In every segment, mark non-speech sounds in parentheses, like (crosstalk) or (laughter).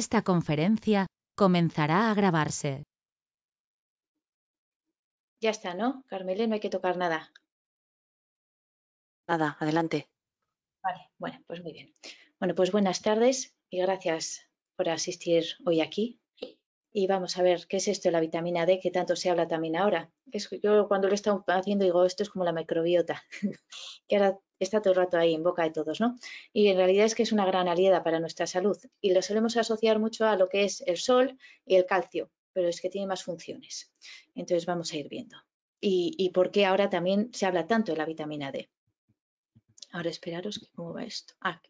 Esta conferencia comenzará a grabarse. Ya está, ¿no? Carmele, no hay que tocar nada. Nada, adelante. Vale, bueno, pues muy bien. Bueno, pues buenas tardes y gracias por asistir hoy aquí. Y vamos a ver qué es esto de la vitamina D que tanto se habla también ahora. Es que yo cuando lo he estado haciendo digo, esto es como la microbiota, (laughs) que está todo el rato ahí en boca de todos, ¿no? Y en realidad es que es una gran aliada para nuestra salud y lo solemos asociar mucho a lo que es el sol y el calcio, pero es que tiene más funciones. Entonces vamos a ir viendo. Y, por qué ahora también se habla tanto de la vitamina D. Ahora esperaros que cómo va esto. Ah,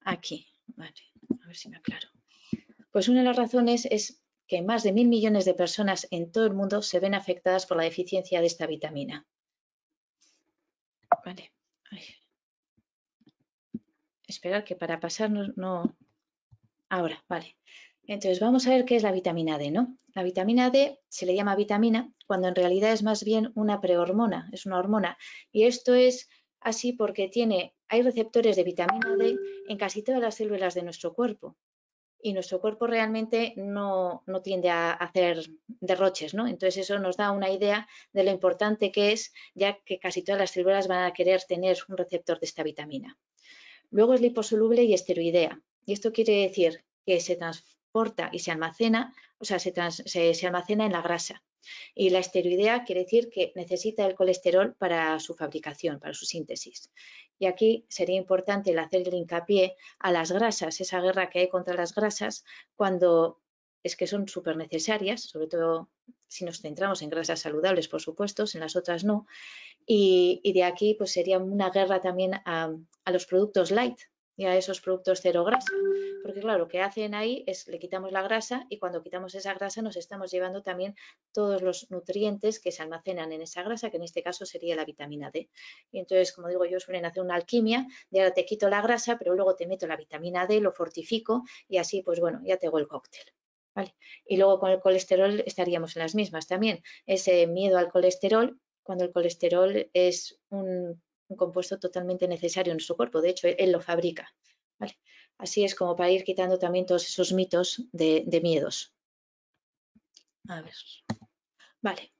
aquí, vale, a ver si me aclaro. Pues una de las razones es que más de mil millones de personas en todo el mundo se ven afectadas por la deficiencia de esta vitamina. Vale. Esperar que para pasarnos no... Ahora, vale. Entonces vamos a ver qué es la vitamina D, ¿no? La vitamina D se le llama vitamina cuando en realidad es más bien una prehormona, es una hormona. Y esto es así porque tiene, hay receptores de vitamina D en casi todas las células de nuestro cuerpo. Y nuestro cuerpo realmente no, no tiende a hacer derroches, ¿no? Entonces eso nos da una idea de lo importante que es, ya que casi todas las células van a querer tener un receptor de esta vitamina. Luego es liposoluble y esteroidea. Y esto quiere decir que se transporta y se almacena, o sea, se, almacena en la grasa. Y la esteroidea quiere decir que necesita el colesterol para su fabricación, para su síntesis. Y aquí sería importante el hacer el hincapié a las grasas, esa guerra que hay contra las grasas, cuando es que son súper necesarias, sobre todo si nos centramos en grasas saludables, por supuesto, en las otras no. Y, de aquí pues sería una guerra también a, los productos light y a esos productos cero grasa. Porque claro, lo que hacen ahí es le quitamos la grasa y cuando quitamos esa grasa nos estamos llevando también todos los nutrientes que se almacenan en esa grasa, que en este caso sería la vitamina D. Y entonces, como digo, yo suelen hacer una alquimia de ahora te quito la grasa, pero luego te meto la vitamina D, lo fortifico y así, pues bueno, ya tengo el cóctel. Y luego con el colesterol estaríamos en las mismas también. Ese miedo al colesterol, cuando el colesterol es un, compuesto totalmente necesario en nuestro cuerpo, de hecho, él, lo fabrica. Así es como para ir quitando también todos esos mitos de, miedos. A ver. Vale.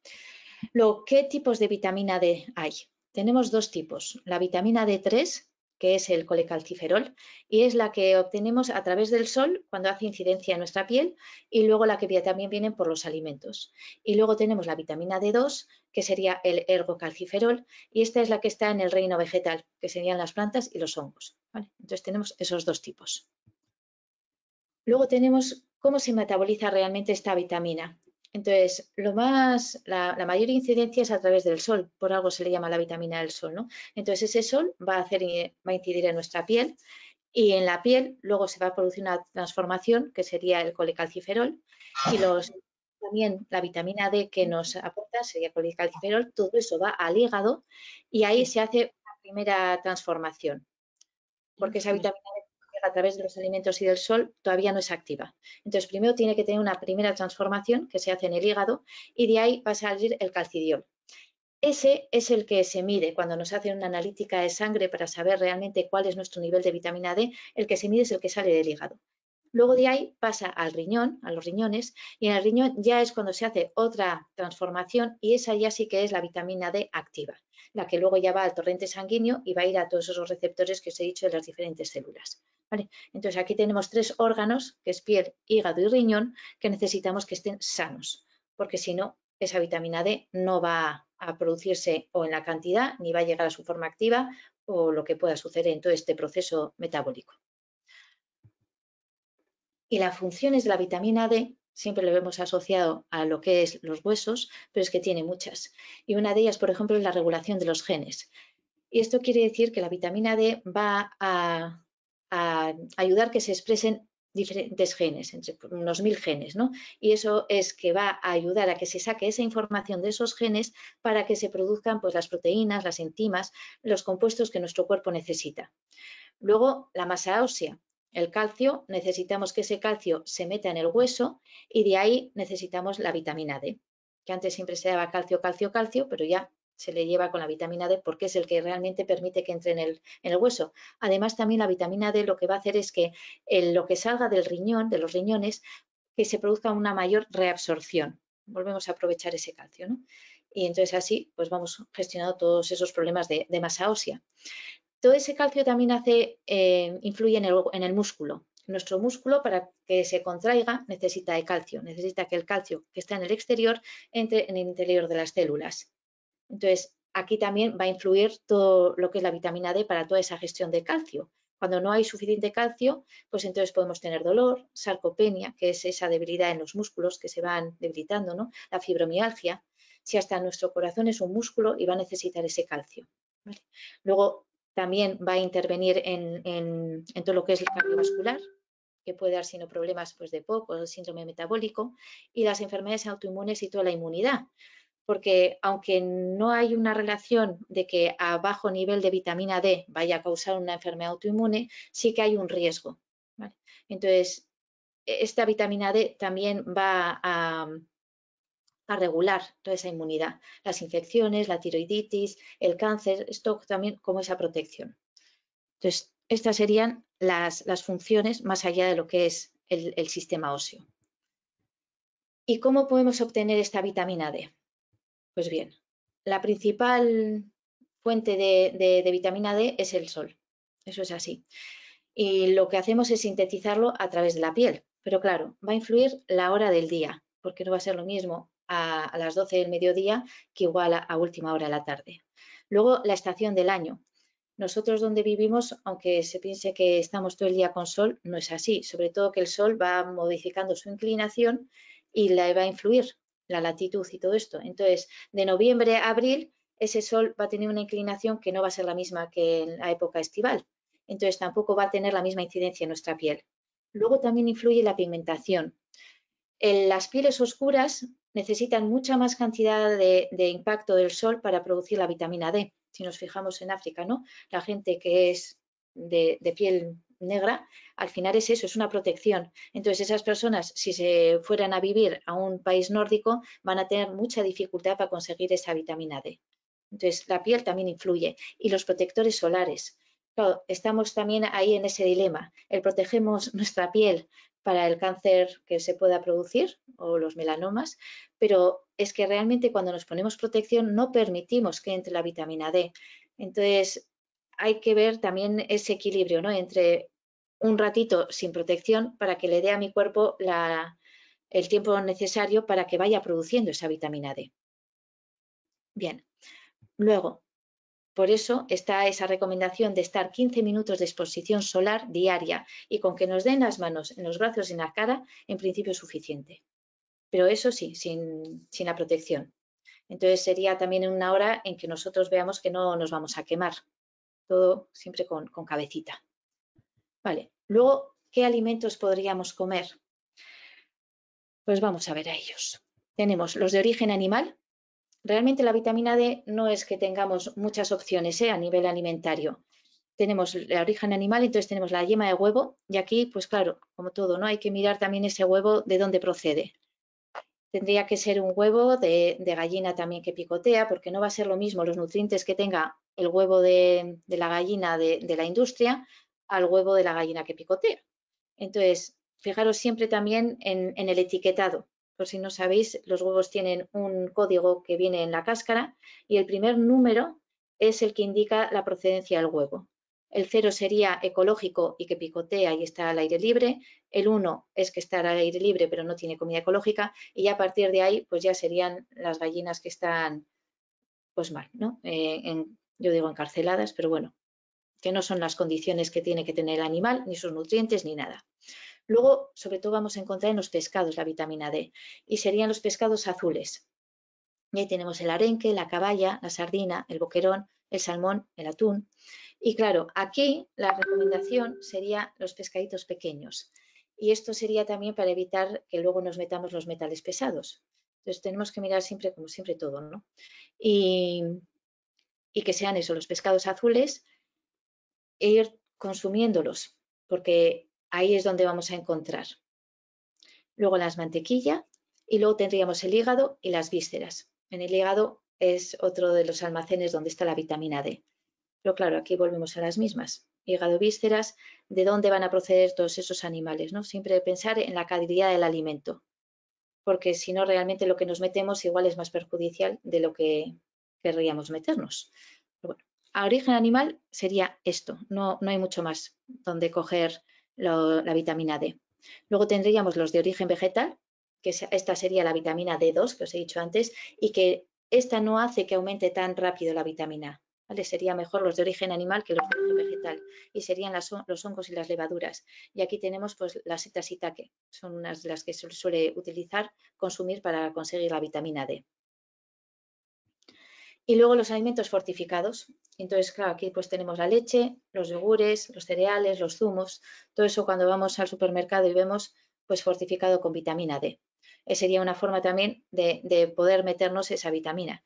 ¿qué tipos de vitamina D hay? Tenemos dos tipos, la vitamina D3, que es el colecalciferol, y es la que obtenemos a través del sol cuando hace incidencia en nuestra piel y luego la que también viene por los alimentos. Y luego tenemos la vitamina D2, que sería el ergocalciferol, y esta es la que está en el reino vegetal, que serían las plantas y los hongos. Entonces tenemos esos dos tipos. Luego tenemos cómo se metaboliza realmente esta vitamina. Entonces, lo más, la, mayor incidencia es a través del sol, por algo se le llama la vitamina del sol, ¿no? Entonces, ese sol va a, hacer, eh, a incidir en nuestra piel y en la piel luego se va a producir una transformación que sería el colecalciferol y los, también la vitamina D que nos aporta sería colecalciferol, todo eso va al hígado y ahí se hace la primera transformación, porque esa vitamina a través de los alimentos y del sol todavía no es activa. Entonces, primero tiene que tener una primera transformación que se hace en el hígado y de ahí va a salir el calcidiol. Ese es el que se mide cuando nos hacen una analítica de sangre para saber realmente cuál es nuestro nivel de vitamina D. El que se mide es el que sale del hígado. Luego de ahí pasa al riñón, a los riñones, y en el riñón ya es cuando se hace otra transformación y esa ya sí que es la vitamina D activa, la que luego ya va al torrente sanguíneo y va a ir a todos esos receptores que os he dicho de las diferentes células. ¿vale? Entonces aquí tenemos tres órganos, que es piel, hígado y riñón, que necesitamos que estén sanos, porque si no, esa vitamina D no va a producirse o en la cantidad ni va a llegar a su forma activa o lo que pueda suceder en todo este proceso metabólico y las funciones de la vitamina D siempre lo vemos asociado a lo que es los huesos, pero es que tiene muchas. Y una de ellas, por ejemplo, es la regulación de los genes. Y esto quiere decir que la vitamina D va a, a ayudar que se expresen diferentes genes, entre unos mil genes, Y eso es que va a ayudar a que se saque esa información de esos genes para que se produzcan pues, las proteínas, las enzimas, los compuestos que nuestro cuerpo necesita. Luego, la masa ósea el calcio, necesitamos que ese calcio se meta en el hueso y de ahí necesitamos la vitamina D, que antes siempre se daba calcio, calcio, calcio, pero ya se le lleva con la vitamina D porque es el que realmente permite que entre en el, el hueso. Además, también la vitamina D lo que va a hacer es que eh, lo que salga del riñón, de los riñones, que se produzca una mayor reabsorción. Volvemos a aprovechar ese calcio, ¿no? Y entonces así pues vamos gestionando todos esos problemas de, de masa ósea. Todo ese calcio también hace, eh, influye en el, músculo. Nuestro músculo, para que se contraiga, necesita de calcio, necesita que el calcio que está en el exterior entre en el interior de las células. Entonces, aquí también va a influir todo lo que es la vitamina D para toda esa gestión de calcio. Cuando no hay suficiente calcio, pues entonces podemos tener dolor, sarcopenia, que es esa debilidad en los músculos que se van debilitando, ¿no? la fibromialgia, si hasta nuestro corazón es un músculo y va a necesitar ese calcio. Luego, también va a intervenir en, todo lo que es el cardiovascular, que puede dar sino problemas pues, de poco o síndrome metabólico, y las enfermedades autoinmunes y toda la inmunidad. Porque aunque no hay una relación de que a bajo nivel de vitamina D vaya a causar una enfermedad autoinmune, sí que hay un riesgo. Entonces, e-, esta vitamina D también va a, a regular toda esa inmunidad, las infecciones, la tiroiditis, el cáncer, esto también como esa protección. Entonces, estas serían las, funciones más allá de lo que es el, sistema óseo. ¿Y cómo podemos obtener esta vitamina D? Pues bien, la principal fuente de, vitamina D es el sol. Eso es así. Y lo que hacemos es sintetizarlo a través de la piel. Pero claro, va a influir la hora del día, porque no va a ser lo mismo a, las 12 del mediodía que igual a, última hora de la tarde. Luego, la estación del año. Nosotros donde vivimos, aunque se piense que estamos todo el día con sol, no es así. Sobre todo que el sol va modificando su inclinación y la va a influir la latitud y todo esto. Entonces, de noviembre a abril, ese sol va a tener una inclinación que no va a ser la misma que en la época estival. Entonces, tampoco va a tener la misma incidencia en nuestra piel. Luego también influye la pigmentación. En las pieles oscuras necesitan mucha más cantidad de, impacto del sol para producir la vitamina D. Si nos fijamos en África, ¿no? La gente que es de, piel negra, al final es eso, es una protección. Entonces esas personas, si se fueran a vivir a un país nórdico, van a tener mucha dificultad para conseguir esa vitamina D. Entonces la piel también influye y los protectores solares. Claro, estamos también ahí en ese dilema. El protegemos nuestra piel para el cáncer que se pueda producir o los melanomas, pero es que realmente cuando nos ponemos protección no permitimos que entre la vitamina D. Entonces, hay que ver también ese equilibrio ¿no? entre un ratito sin protección para que le dé a mi cuerpo el tiempo necesario para que vaya produciendo esa vitamina D. Bien, luego, por eso está esa recomendación de estar 15 minutos de exposición solar diaria y con que nos den las manos, en los brazos, y en la cara, en principio es suficiente. Pero eso sí, sin, la protección. Entonces sería también una hora en que nosotros veamos que no nos vamos a quemar. Todo siempre con, con cabecita. Vale, luego, ¿qué alimentos podríamos comer? Pues vamos a ver a ellos. Tenemos los de origen animal, realmente la vitamina D no es que tengamos muchas opciones eh, a nivel alimentario. Tenemos el origen animal, entonces tenemos la yema de huevo y aquí, pues claro, como todo, ¿no? Hay que mirar también ese huevo de dónde procede. Tendría que ser un huevo de, gallina también que picotea, porque no va a ser lo mismo los nutrientes que tenga el huevo de, la gallina de, la industria al huevo de la gallina que picotea. Entonces, fijaros siempre también en, el etiquetado. Por si no sabéis, los huevos tienen un código que viene en la cáscara y el primer número es el que indica la procedencia del huevo. El cero sería ecológico y que picotea y está al aire libre. El uno es que está al aire libre pero no tiene comida ecológica. Y ya a partir de ahí, pues ya serían las gallinas que están, pues mal, ¿no? Eh, yo digo encarceladas, pero bueno, que no son las condiciones que tiene que tener el animal, ni sus nutrientes, ni nada. Luego, sobre todo, vamos a encontrar en los pescados la vitamina D y serían los pescados azules. Y ahí tenemos el arenque, la caballa, la sardina, el boquerón, el salmón, el atún. Y claro, aquí la recomendación sería los pescaditos pequeños. Y esto sería también para evitar que luego nos metamos los metales pesados. Entonces tenemos que mirar siempre, como siempre, todo, ¿no? Y, y que sean eso, los pescados azules, e ir consumiéndolos, porque Ahí es donde vamos a encontrar. Luego las mantequilla y luego tendríamos el hígado y las vísceras. En el hígado es otro de los almacenes donde está la vitamina D. Pero claro, aquí volvemos a las mismas. Hígado, vísceras, ¿de dónde van a proceder todos esos animales? ¿no? Siempre pensar en la calidad del alimento, porque si no, realmente lo que nos metemos igual es más perjudicial de lo que querríamos meternos. a origen animal sería esto, no, no hay mucho más donde coger la vitamina D. Luego tendríamos los de origen vegetal, que esta sería la vitamina D2 que os he dicho antes y que esta no hace que aumente tan rápido la vitamina ¿vale? Sería mejor los de origen animal que los de origen vegetal y serían los hongos y las levaduras. Y aquí tenemos pues las setas y taque, son unas de las que se suele utilizar, consumir para conseguir la vitamina D. Y luego los alimentos fortificados. Entonces, claro, aquí pues tenemos la leche, los yogures, los cereales, los zumos, todo eso cuando vamos al supermercado y vemos pues fortificado con vitamina D. Esa eh, sería una forma también de, de poder meternos esa vitamina.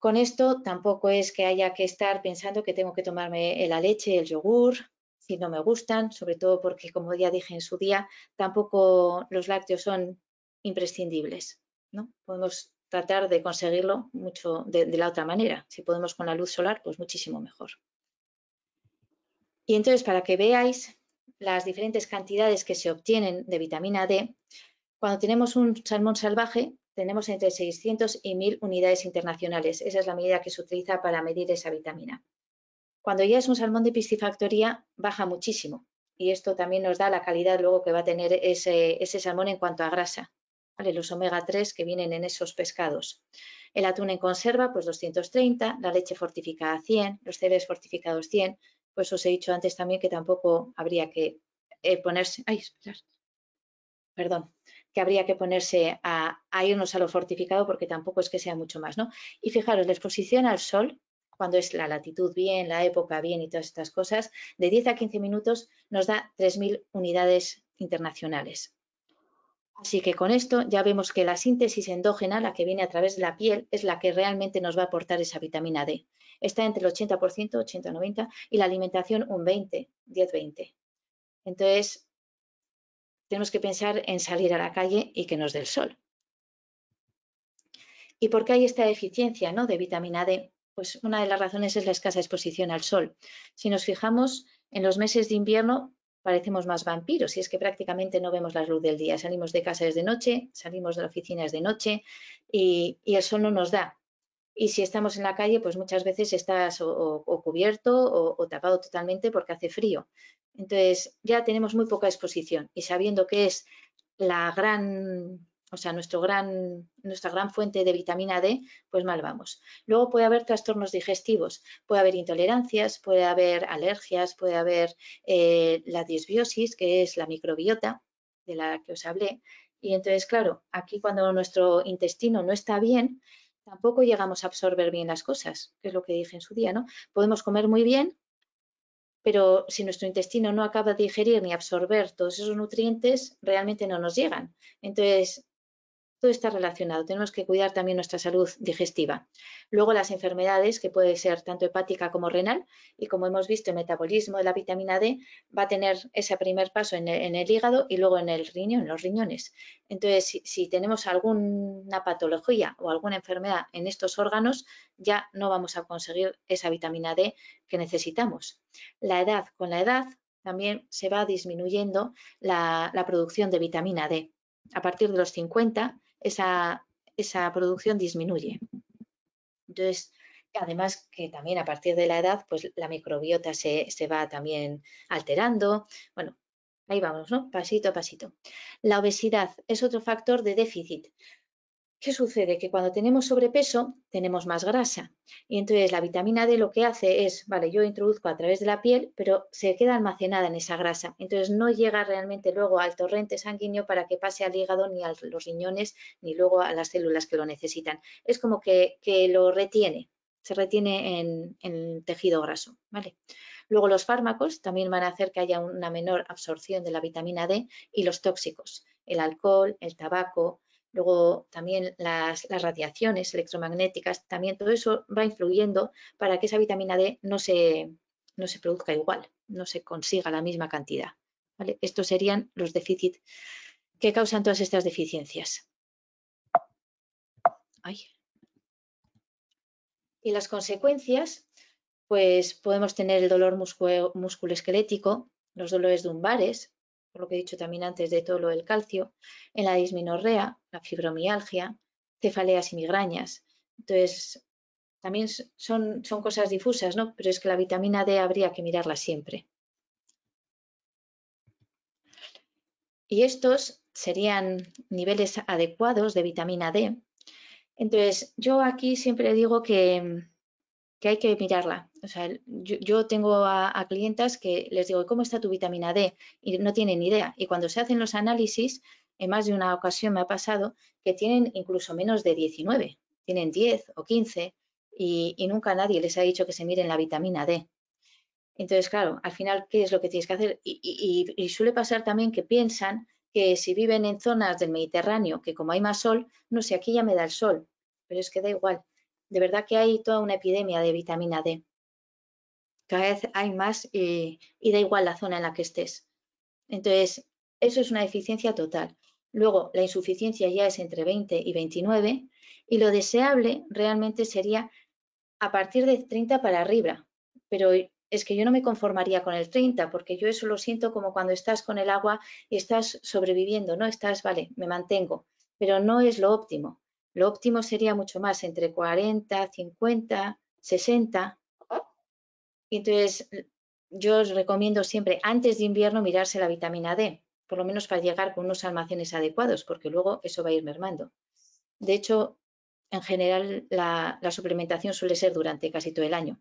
Con esto tampoco es que haya que estar pensando que tengo que tomarme eh, la leche, el yogur, si no me gustan, sobre todo porque, como ya dije en su día, tampoco los lácteos son imprescindibles. ¿no? Podemos tratar de conseguirlo mucho de, la otra manera. Si podemos con la luz solar, pues muchísimo mejor. Y entonces, para que veáis las diferentes cantidades que se obtienen de vitamina D, cuando tenemos un salmón salvaje, tenemos entre 600 y 1000 unidades internacionales. Esa es la medida que se utiliza para medir esa vitamina. Cuando ya es un salmón de piscifactoría, baja muchísimo. Y esto también nos da la calidad luego que va a tener ese, ese salmón en cuanto a grasa los omega 3 que vienen en esos pescados. El atún en conserva, pues 230, la leche fortificada 100, los cereales fortificados 100, pues os he dicho antes también que tampoco habría que eh, ponerse, ay, esperar, perdón, que habría que ponerse a, irnos a lo fortificado porque tampoco es que sea mucho más, Y fijaros, la exposición al sol, cuando es la latitud bien, la época bien y todas estas cosas, de 10 a 15 minutos nos da 3.000 unidades internacionales. Así que con esto ya vemos que la síntesis endógena, la que viene a través de la piel, es la que realmente nos va a aportar esa vitamina D. Está entre el 80%, 80-90, y la alimentación un 20, 10-20. Entonces, tenemos que pensar en salir a la calle y que nos dé el sol. ¿Y por qué hay esta deficiencia ¿no? de vitamina D? Pues una de las razones es la escasa exposición al sol. Si nos fijamos, en los meses de invierno parecemos más vampiros y es que prácticamente no vemos la luz del día. Salimos de casa de noche, salimos de la oficina de noche y, y el sol no nos da. Y si estamos en la calle, pues muchas veces estás o, cubierto o, tapado totalmente porque hace frío. Entonces ya tenemos muy poca exposición y sabiendo que es la gran o sea, nuestra gran fuente de vitamina D, pues mal vamos. Luego puede haber trastornos digestivos, puede haber intolerancias, puede haber alergias, puede haber eh, la disbiosis, que es la microbiota de la que os hablé. Y entonces, claro, aquí cuando nuestro intestino no está bien, tampoco llegamos a absorber bien las cosas, que es lo que dije en su día, ¿no? Podemos comer muy bien, pero si nuestro intestino no acaba de digerir ni absorber todos esos nutrientes, realmente no nos llegan. Entonces, todo está relacionado. Tenemos que cuidar también nuestra salud digestiva. Luego las enfermedades, que puede ser tanto hepática como renal, y como hemos visto, el metabolismo de la vitamina D va a tener ese primer paso en el, hígado y luego en el riñón, en los riñones. Entonces, si, tenemos alguna patología o alguna enfermedad en estos órganos, ya no vamos a conseguir esa vitamina D que necesitamos. La edad, con la edad también se va disminuyendo la, la, producción de vitamina D. A partir de los 50 esa, esa producción disminuye. Entonces, además que también a partir de la edad, pues la microbiota se, se va también alterando. Bueno, ahí vamos, ¿no? Pasito a pasito. La obesidad es otro factor de déficit. ¿Qué sucede? Que cuando tenemos sobrepeso tenemos más grasa y entonces la vitamina D lo que hace es, vale, yo introduzco a través de la piel, pero se queda almacenada en esa grasa. Entonces no llega realmente luego al torrente sanguíneo para que pase al hígado ni a los riñones ni luego a las células que lo necesitan. Es como que, lo retiene, se retiene en, el tejido graso, ¿vale? Luego los fármacos también van a hacer que haya una menor absorción de la vitamina D y los tóxicos, el alcohol, el tabaco, luego también las, radiaciones electromagnéticas, también todo eso va influyendo para que esa vitamina D no se, produzca igual, no se consiga la misma cantidad. Estos serían los déficits que causan todas estas deficiencias. Y las consecuencias, pues podemos tener el dolor musculoesquelético, los dolores lumbares, lo que he dicho también antes de todo lo del calcio, en la disminorrea, la fibromialgia, cefaleas y migrañas. Entonces, también son, son cosas difusas, ¿no? Pero es que la vitamina D habría que mirarla siempre. Y estos serían niveles adecuados de vitamina D. Entonces, yo aquí siempre digo que que hay que mirarla. O sea, yo, tengo a, clientes clientas que les digo, ¿cómo está tu vitamina D? Y no tienen idea. Y cuando se hacen los análisis, en más de una ocasión me ha pasado que tienen incluso menos de 19, tienen 10 o 15 y, nunca nadie les ha dicho que se miren la vitamina D. Entonces, claro, al final, ¿qué es lo que tienes que hacer? Y, y suele pasar también que piensan que si viven en zonas del Mediterráneo, que como hay más sol, no sé, aquí ya me da el sol, pero es que da igual de verdad que hay toda una epidemia de vitamina D. Cada vez hay más y da igual la zona en la que estés. Entonces, eso es una deficiencia total. Luego, la insuficiencia ya es entre 20 y 29 y lo deseable realmente sería a partir de 30 para arriba. Pero es que yo no me conformaría con el 30 porque yo eso lo siento como cuando estás con el agua y estás sobreviviendo, ¿no? Estás, vale, me mantengo, pero no es lo óptimo. Lo óptimo sería mucho más, entre 40, 50, 60. entonces, yo os recomiendo siempre, antes de invierno, mirarse la vitamina D, por lo menos para llegar con unos almacenes adecuados, porque luego eso va a ir mermando. De hecho, en general, la suplementación suele ser durante casi todo el año.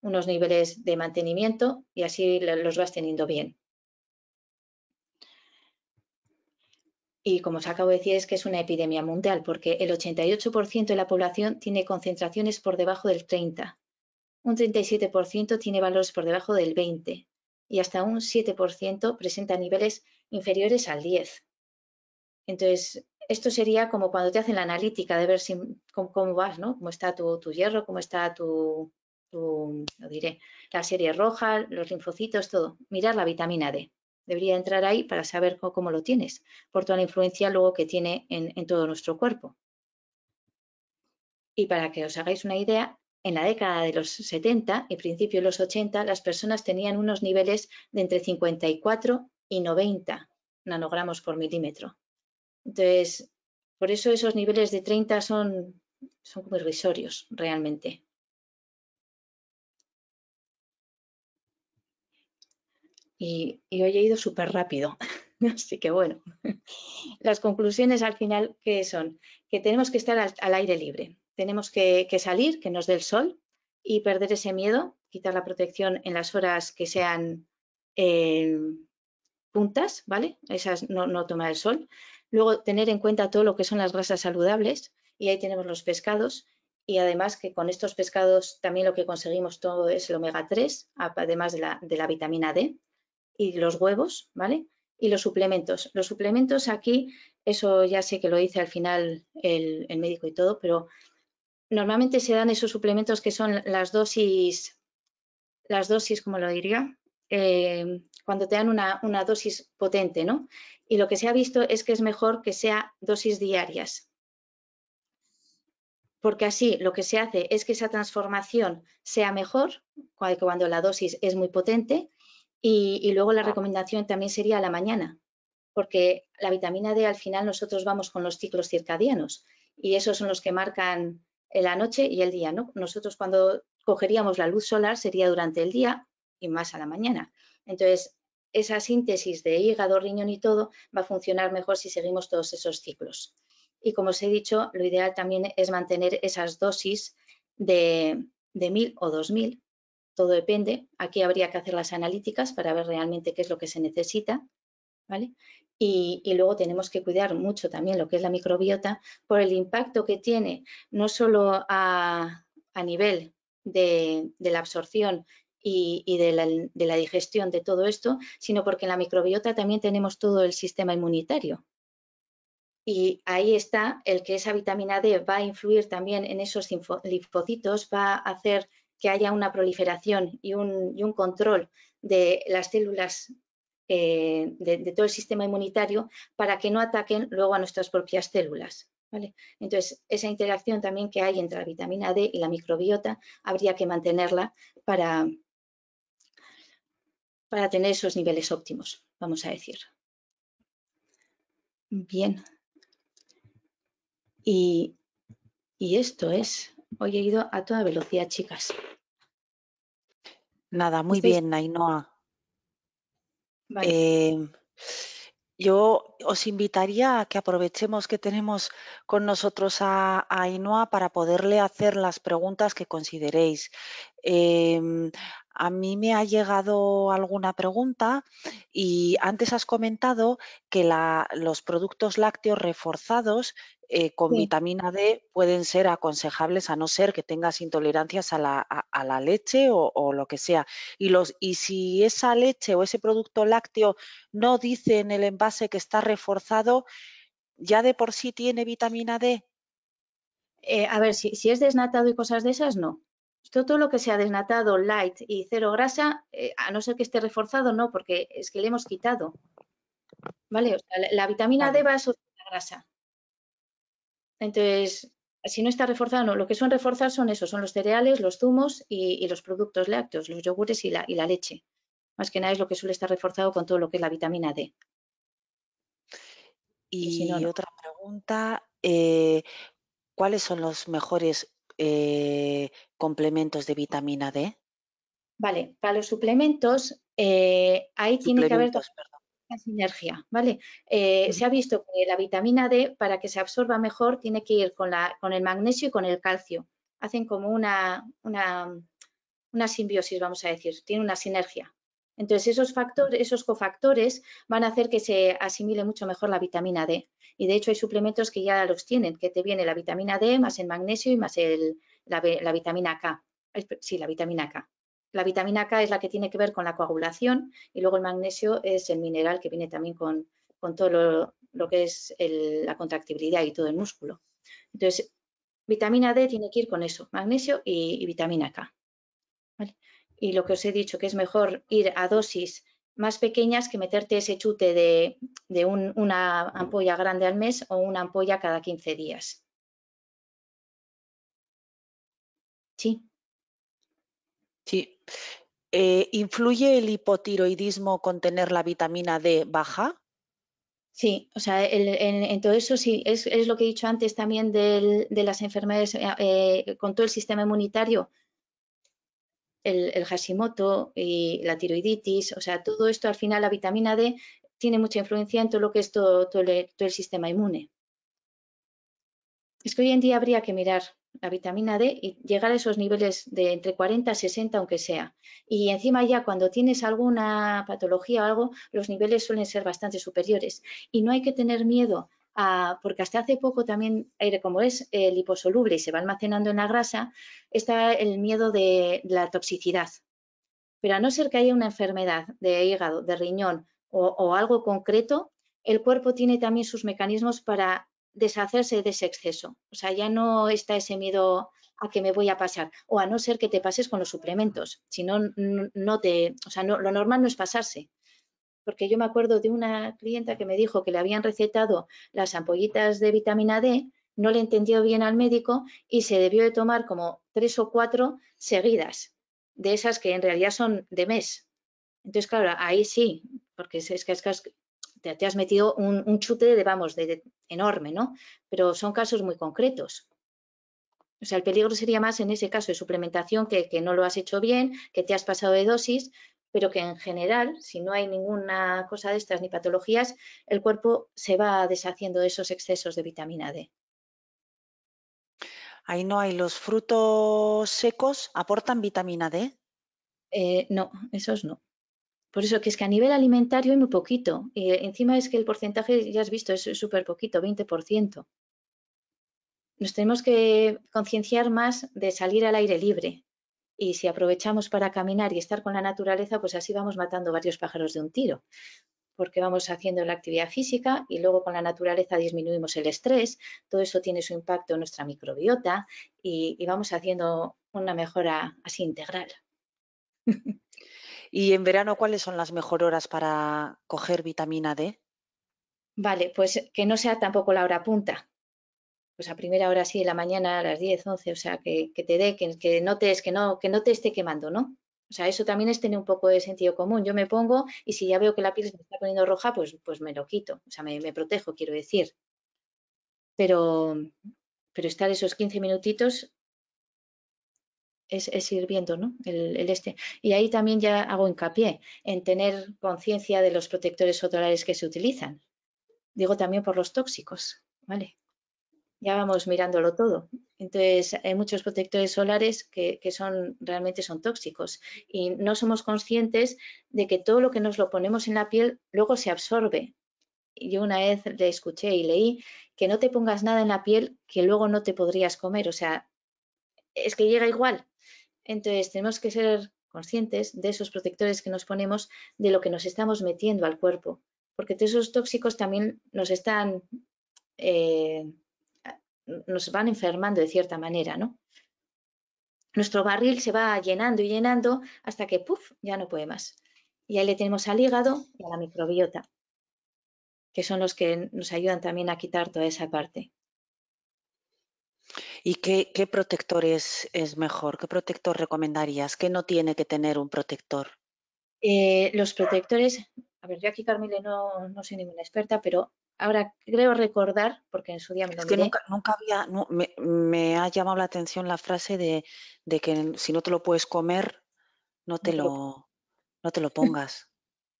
Unos niveles de mantenimiento y así los vas teniendo bien. Y como os acabo de decir, es que es una epidemia mundial porque el 88% de la población tiene concentraciones por debajo del 30, un 37% tiene valores por debajo del 20 y hasta un 7% presenta niveles inferiores al 10. Entonces, esto sería como cuando te hacen la analítica de ver cómo, vas, ¿no? Cómo está tu, hierro, cómo está tu, tu, lo diré, la serie roja, los linfocitos, todo. Mirar la vitamina D. Debería entrar ahí para saber cómo, lo tienes, por toda la influencia luego que tiene en, todo nuestro cuerpo. Y para que os hagáis una idea, en la década de los 70 y principio de los 80, las personas tenían unos niveles de entre 54 y 90 nanogramos por milímetro. Entonces, por eso esos niveles de 30 son, son como irrisorios realmente. y, hoy he ido súper rápido. (laughs) Así que bueno, (laughs) las conclusiones al final, ¿qué son? Que tenemos que estar al, aire libre, tenemos que, salir, que nos dé el sol y perder ese miedo, quitar la protección en las horas que sean eh, puntas, ¿vale? Esas no, no tomar el sol. Luego tener en cuenta todo lo que son las grasas saludables y ahí tenemos los pescados y además que con estos pescados también lo que conseguimos todo es el omega 3, además de la vitamina D y los huevos, ¿vale? Y los suplementos. Los suplementos aquí, eso ya sé que lo dice al final el, médico y todo, pero normalmente se dan esos suplementos que son las dosis, las dosis, como lo diría, eh, cuando te dan una, una, dosis potente, ¿no? Y lo que se ha visto es que es mejor que sea dosis diarias, porque así lo que se hace es que esa transformación sea mejor cuando la dosis es muy potente y, luego la ah. recomendación también sería a la mañana, porque la vitamina D al final nosotros vamos con los ciclos circadianos y esos son los que marcan la noche y el día. ¿no? Nosotros cuando cogeríamos la luz solar sería durante el día y más a la mañana. Entonces, esa síntesis de hígado, riñón y todo va a funcionar mejor si seguimos todos esos ciclos. Y como os he dicho, lo ideal también es mantener esas dosis de, de 1000 o 2000 todo depende. Aquí habría que hacer las analíticas para ver realmente qué es lo que se necesita. ¿vale? Y, luego tenemos que cuidar mucho también lo que es la microbiota por el impacto que tiene no solo a, nivel de, la absorción y, de, la, de la digestión de todo esto, sino porque en la microbiota también tenemos todo el sistema inmunitario, y ahí está el que esa vitamina D va a influir también en esos linfocitos, va a hacer que haya una proliferación y un, control de las células eh, de, todo el sistema inmunitario para que no ataquen luego a nuestras propias células. ¿vale? Entonces, esa interacción también que hay entre la vitamina D y la microbiota habría que mantenerla para, para tener esos niveles óptimos, vamos a decir. Bien. y esto es Hoy he ido a toda velocidad, chicas. Nada, muy bien, Ainhoa. Em, yo os invitaría a que aprovechemos que tenemos con nosotros a, Ainhoa para poderle hacer las preguntas que consideréis. Em, a mí me ha llegado alguna pregunta y antes has comentado que los productos lácteos reforzados eh, con vitamina D pueden ser aconsejables a no ser que tengas intolerancias a la, leche o, lo que sea. Y, si esa leche o ese producto lácteo no dice en el envase que está reforzado, ¿ya de por sí tiene vitamina D? Eh, a ver, si, si es desnatado y cosas de esas, no todo lo que se ha desnatado, light y cero grasa, eh, a no ser que esté reforzado, no, porque es que le hemos quitado. ¿Vale? la, vitamina D va sobre la grasa. Entonces, si no está reforzado, no. Lo que son reforzar son esos, son los cereales, los zumos y, los productos lácteos, los yogures y la, leche. Más que nada es lo que suele estar reforzado con todo lo que es la vitamina D. Y, otra pregunta, eh, ¿cuáles son los mejores eh, complementos de vitamina D? Vale, para los suplementos, eh, ahí tiene que haber una sinergia, ¿vale? Eh, se ha visto que la vitamina D, para que se absorba mejor, tiene que ir con, la, con el magnesio y con el calcio. Hacen como una, una, una simbiosis, vamos a decir, tiene una sinergia. Entonces, esos, factores, esos cofactores van a hacer que se asimile mucho mejor la vitamina D. Y de hecho hay suplementos que ya los tienen, que te viene la vitamina D más el magnesio y más la, vitamina K. Sí, la vitamina K. La vitamina K es la que tiene que ver con la coagulación y luego el magnesio es el mineral que viene también con, todo lo, que es la contractibilidad y todo el músculo. Entonces, vitamina D tiene que ir con eso, magnesio y, y vitamina K. ¿Vale? y lo que os he dicho, que es mejor ir a dosis más pequeñas que meterte ese chute de, una ampolla grande al mes o una ampolla cada 15 días. Sí. Sí. Eh, ¿Influye el hipotiroidismo con tener la vitamina D baja? Sí, o sea, en, todo eso sí, es, lo que he dicho antes también de las enfermedades, eh, eh, con todo el sistema inmunitario, el, el Hashimoto y la tiroiditis, o sea, todo esto al final la vitamina D tiene mucha influencia en todo lo que es todo, el, sistema inmune. Es que hoy en día habría que mirar la vitamina D y llegar a esos niveles de entre 40 a 60, aunque sea. Y encima ya cuando tienes alguna patología o algo, los niveles suelen ser bastante superiores. Y no hay que tener miedo Ah, porque hasta hace poco también, como es eh, liposoluble y se va almacenando en la grasa, está el miedo de la toxicidad. Pero a no ser que haya una enfermedad de hígado, de riñón o, algo concreto, el cuerpo tiene también sus mecanismos para deshacerse de ese exceso. O sea, ya no está ese miedo a que me voy a pasar, o a no ser que te pases con los suplementos. Si no, te, o sea, lo normal no es pasarse porque yo me acuerdo de una clienta que me dijo que le habían recetado las ampollitas de vitamina D, no le entendió bien al médico y se debió de tomar como tres o cuatro seguidas, de esas que en realidad son de mes. Entonces, claro, ahí sí, porque es, que, te, has metido un, chute de, vamos, de, de, enorme, ¿no? Pero son casos muy concretos. O sea, el peligro sería más en ese caso de suplementación que, que no lo has hecho bien, que te has pasado de dosis, pero que en general, si no hay ninguna cosa de estas ni patologías, el cuerpo se va deshaciendo de esos excesos de vitamina D. Ahí no hay. ¿Los frutos secos aportan vitamina D? Eh, no, esos no. Por eso que es que a nivel alimentario hay muy poquito. Eh, encima es que el porcentaje, ya has visto, es súper poquito, 20%. Nos tenemos que concienciar más de salir al aire libre, y si aprovechamos para caminar y estar con la naturaleza, pues así vamos matando varios pájaros de un tiro, porque vamos haciendo la actividad física y luego con la naturaleza disminuimos el estrés, todo eso tiene su impacto en nuestra microbiota y, vamos haciendo una mejora así integral. (laughs) ¿Y en verano cuáles son las mejor horas para coger vitamina D? Vale, pues que no sea tampoco la hora punta, pues a primera hora sí de la mañana, a las 10, 11, o sea, que, que te dé, que, que, notes, que no, que no te esté quemando, ¿no? O sea, eso también es tener un poco de sentido común. Yo me pongo y si ya veo que la piel se me está poniendo roja, pues, pues me lo quito, o sea, me, protejo, quiero decir. Pero, pero estar esos 15 minutitos es, es ir viendo, ¿no? El, este. Y ahí también ya hago hincapié en tener conciencia de los protectores solares que se utilizan. Digo también por los tóxicos, ¿vale? ya vamos mirándolo todo. Entonces, hay muchos protectores solares que, son realmente son tóxicos y no somos conscientes de que todo lo que nos lo ponemos en la piel luego se absorbe. Yo una vez le escuché y leí que no te pongas nada en la piel que luego no te podrías comer. O sea, es que llega igual. Entonces, tenemos que ser conscientes de esos protectores que nos ponemos, de lo que nos estamos metiendo al cuerpo, porque todos esos tóxicos también nos están... Eh, nos van enfermando de cierta manera, ¿no? Nuestro barril se va llenando y llenando hasta que, puff, ya no puede más. Y ahí le tenemos al hígado y a la microbiota, que son los que nos ayudan también a quitar toda esa parte. ¿Y qué, qué protector es, mejor? ¿Qué protector recomendarías? ¿Qué no tiene que tener un protector? Eh, los protectores, a ver, yo aquí Carmile no, no soy ninguna experta, pero ahora creo recordar, porque en su día me lo Es que nunca, había, me, ha llamado la atención la frase de, que si no te lo puedes comer, no te, lo, no te lo pongas.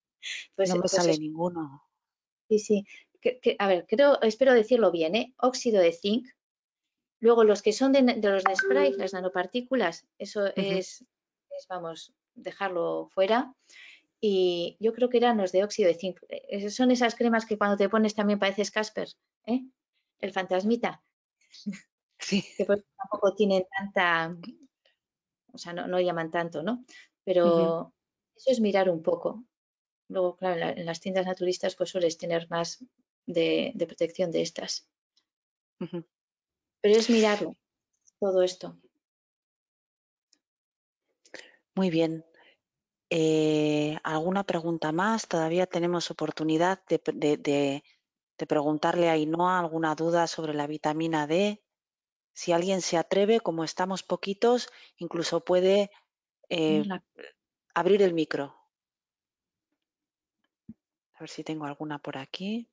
(laughs) pues, no me sale ninguno. Sí, sí. a ver, creo, espero decirlo bien, ¿eh? Óxido de zinc. Luego los que son de, los de spray, las nanopartículas, eso es, es, vamos, dejarlo fuera y yo creo que eran los de óxido de zinc. Eh, eh, son esas cremas que cuando te pones también pareces Casper, ¿eh? el fantasmita. (laughs) Sí. que tampoco tienen tanta, o sea, no, llaman tanto, ¿no? Pero eso es mirar un poco. Luego, claro, en, las tiendas naturistas pues sueles tener más de, protección de estas. Pero es mirarlo, todo esto. Muy bien. Eh, ¿Alguna pregunta más? Todavía tenemos oportunidad de, preguntarle a Inoa alguna duda sobre la vitamina D. Si alguien se atreve, como estamos poquitos, incluso puede eh, abrir el micro. A ver si tengo alguna por aquí.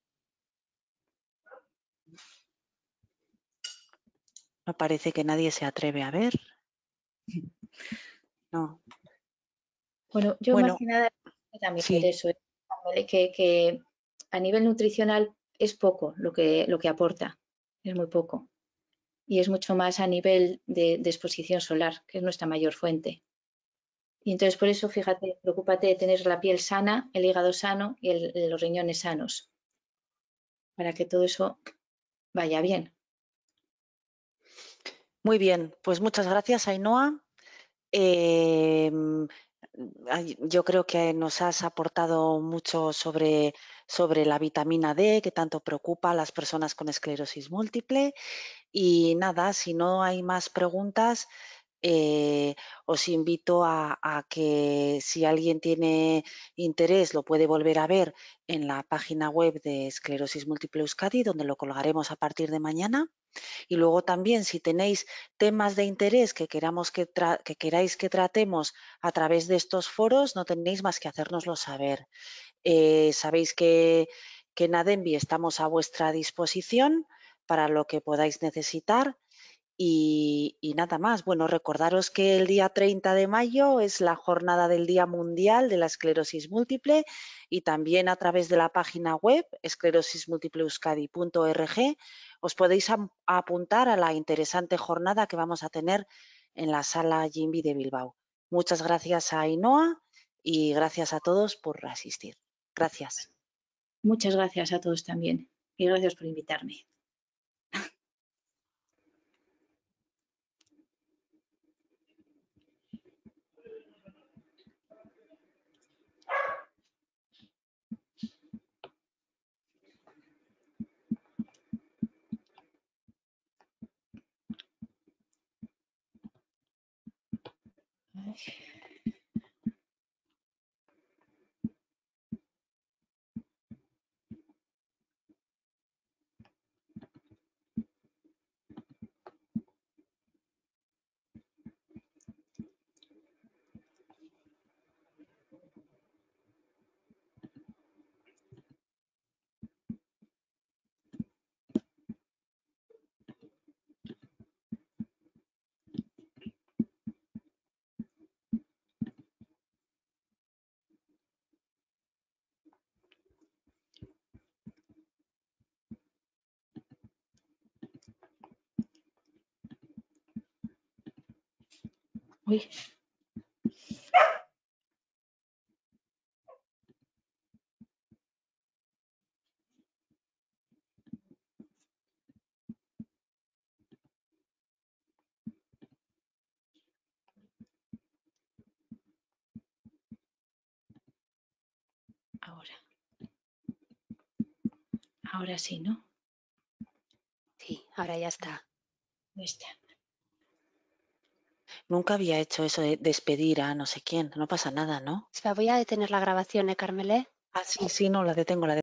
No parece que nadie se atreve a ver. No, (laughs) Bueno, yo bueno, que también eso, que, a nivel nutricional es poco lo que, lo que aporta, es muy poco. Y es mucho más a nivel de, exposición solar, que es nuestra mayor fuente. Y entonces por eso, fíjate, preocúpate de tener la piel sana, el hígado sano y los riñones sanos, para que todo eso vaya bien. Muy bien, pues muchas gracias, Ainhoa. Em, yo creo que nos has aportado mucho sobre, sobre la vitamina D que tanto preocupa a las personas con esclerosis múltiple. Y nada, si no hay más preguntas, eh, os invito a, que si alguien tiene interés lo puede volver a ver en la página web de Esclerosis Múltiple Euskadi, donde lo colgaremos a partir de mañana. Y luego también si tenéis temas de interés que, queramos queráis que tratemos a través de estos foros, no tenéis más que hacérnoslo saber. Eh, sabéis que, que en ADENVI estamos a vuestra disposición para lo que podáis necesitar y, nada más, bueno, recordaros que el día 30 de mayo es la jornada del Día Mundial de la Esclerosis Múltiple y también a través de la página web esclerosismúltipleuscadi.org os podéis apuntar a la interesante jornada que vamos a tener en la sala Jimby de Bilbao. Muchas gracias a Ainoa y gracias a todos por asistir. Gracias. Muchas gracias a todos también y gracias por invitarme. Pues. Ahora. Ahora sí, ¿no? Sí, ahora ya está. Ya está. Nunca había hecho eso de despedir a no sé quién. No pasa nada, ¿no? Espera, voy a detener la grabación, ¿eh, Carmelé? Ah, sí, sí, no, la detengo, la detengo.